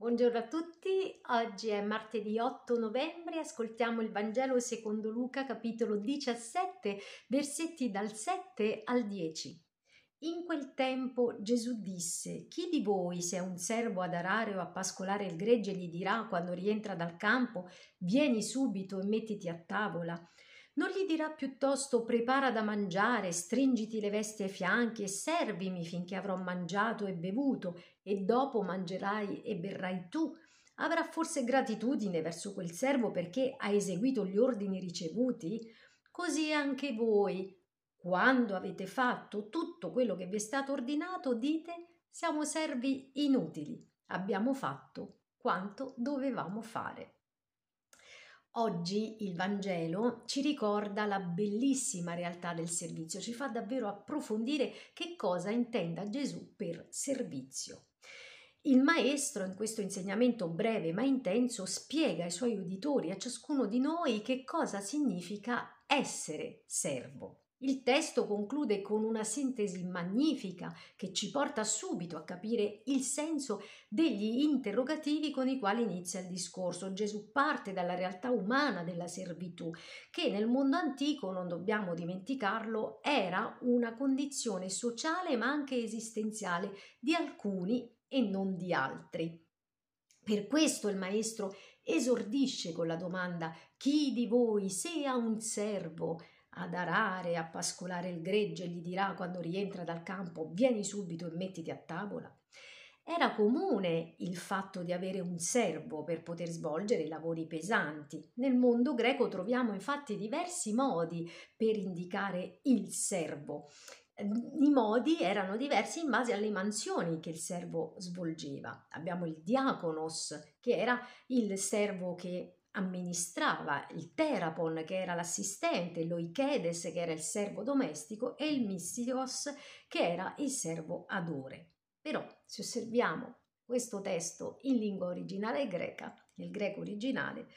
Buongiorno a tutti, oggi è martedì 8 novembre, ascoltiamo il Vangelo secondo Luca capitolo 17, versetti dal 7 al 10. In quel tempo Gesù disse, chi di voi se è un servo ad arare o a pascolare il gregge gli dirà quando rientra dal campo, vieni subito e mettiti a tavola? Non gli dirà piuttosto prepara da mangiare, stringiti le vesti ai fianchi e servimi finché avrò mangiato e bevuto, e dopo mangerai e berrai tu. Avrà forse gratitudine verso quel servo perché ha eseguito gli ordini ricevuti? Così anche voi, quando avete fatto tutto quello che vi è stato ordinato, dite siamo servi inutili, abbiamo fatto quanto dovevamo fare. Oggi il Vangelo ci ricorda la bellissima realtà del servizio, ci fa davvero approfondire che cosa intenda Gesù per servizio. Il maestro, in questo insegnamento breve ma intenso, spiega ai suoi uditori, a ciascuno di noi, che cosa significa essere servo. Il testo conclude con una sintesi magnifica che ci porta subito a capire il senso degli interrogativi con i quali inizia il discorso. Gesù parte dalla realtà umana della servitù, che nel mondo antico, non dobbiamo dimenticarlo, era una condizione sociale ma anche esistenziale di alcuni e non di altri. Per questo il maestro esordisce con la domanda chi di voi, se ha un servo, ad arare, a pascolare il gregge e gli dirà quando rientra dal campo vieni subito e mettiti a tavola? Era comune il fatto di avere un servo per poter svolgere i lavori pesanti. Nel mondo greco troviamo infatti diversi modi per indicare il servo. I modi erano diversi in base alle mansioni che il servo svolgeva. Abbiamo il diaconos, che era il servo che amministrava il Terapon che era l'assistente, l'Oichedes che era il servo domestico e il Missios che era il servo adore. Però se osserviamo questo testo in lingua originale greca, nel greco originale,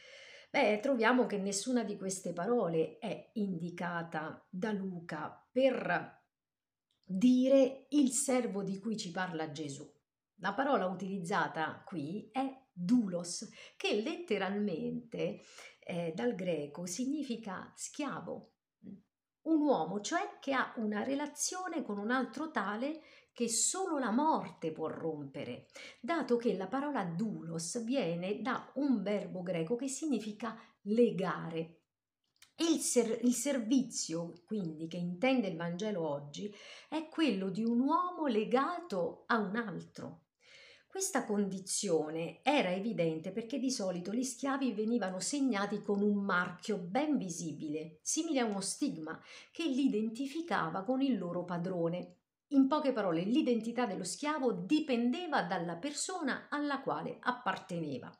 beh, troviamo che nessuna di queste parole è indicata da Luca per dire il servo di cui ci parla Gesù. La parola utilizzata qui è doulos, che letteralmente eh, dal greco significa schiavo, un uomo, cioè che ha una relazione con un altro tale che solo la morte può rompere, dato che la parola doulos viene da un verbo greco che significa legare. E il, ser- il servizio, quindi, che intende il Vangelo oggi, è quello di un uomo legato a un altro, questa condizione era evidente perché di solito gli schiavi venivano segnati con un marchio ben visibile, simile a uno stigma, che li identificava con il loro padrone. In poche parole, l'identità dello schiavo dipendeva dalla persona alla quale apparteneva.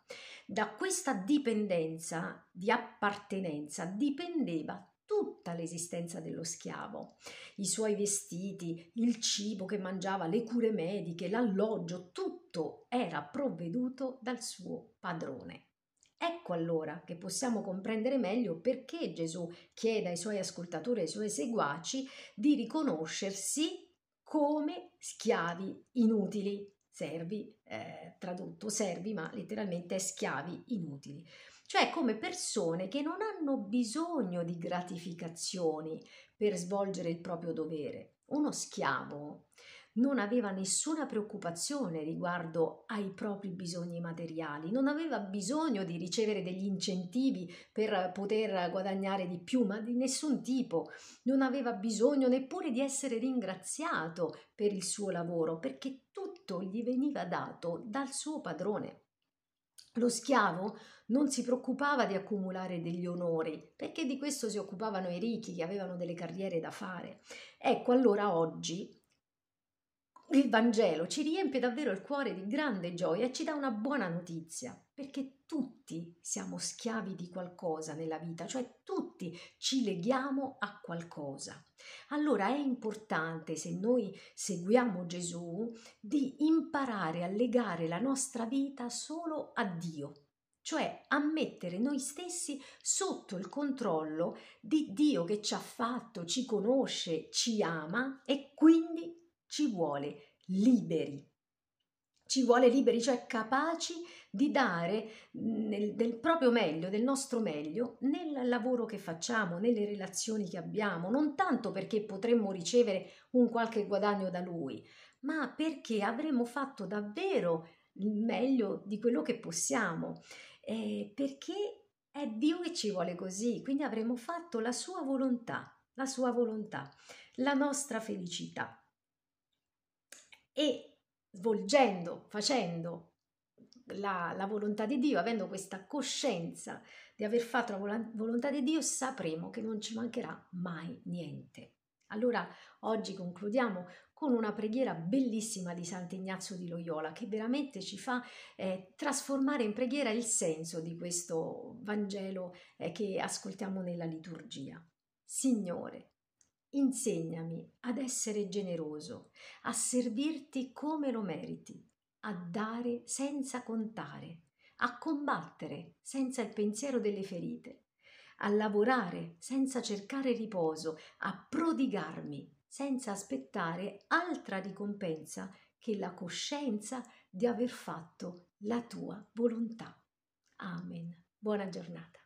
Da questa dipendenza di appartenenza dipendeva tutta l'esistenza dello schiavo, i suoi vestiti, il cibo che mangiava, le cure mediche, l'alloggio, tutto tutto era provveduto dal suo padrone. Ecco allora che possiamo comprendere meglio perché Gesù chiede ai suoi ascoltatori e ai suoi seguaci di riconoscersi come schiavi inutili, servi, eh, tradotto servi, ma letteralmente schiavi inutili, cioè come persone che non hanno bisogno di gratificazioni per svolgere il proprio dovere. Uno schiavo non aveva nessuna preoccupazione riguardo ai propri bisogni materiali, non aveva bisogno di ricevere degli incentivi per poter guadagnare di più, ma di nessun tipo, non aveva bisogno neppure di essere ringraziato per il suo lavoro, perché tutto gli veniva dato dal suo padrone. Lo schiavo non si preoccupava di accumulare degli onori, perché di questo si occupavano i ricchi che avevano delle carriere da fare. Ecco allora oggi il Vangelo ci riempie davvero il cuore di grande gioia e ci dà una buona notizia, perché tutti siamo schiavi di qualcosa nella vita, cioè tutti ci leghiamo a qualcosa. Allora è importante, se noi seguiamo Gesù, di imparare a legare la nostra vita solo a Dio, cioè a mettere noi stessi sotto il controllo di Dio che ci ha fatto, ci conosce, ci ama e quindi ci vuole liberi. Ci vuole liberi, cioè capaci di dare nel, del proprio meglio, del nostro meglio, nel lavoro che facciamo, nelle relazioni che abbiamo, non tanto perché potremmo ricevere un qualche guadagno da lui, ma perché avremo fatto davvero il meglio di quello che possiamo, eh, perché è Dio che ci vuole così, quindi avremo fatto la sua volontà, la sua volontà, la nostra felicità e svolgendo, facendo la, la, volontà di Dio, avendo questa coscienza di aver fatto la volontà di Dio, sapremo che non ci mancherà mai niente. Allora oggi concludiamo con una preghiera bellissima di Sant'Ignazio di Loyola che veramente ci fa eh, trasformare in preghiera il senso di questo Vangelo eh, che ascoltiamo nella liturgia. Signore, Insegnami ad essere generoso, a servirti come lo meriti, a dare senza contare, a combattere senza il pensiero delle ferite, a lavorare senza cercare riposo, a prodigarmi senza aspettare altra ricompensa che la coscienza di aver fatto la tua volontà. Amen. Buona giornata.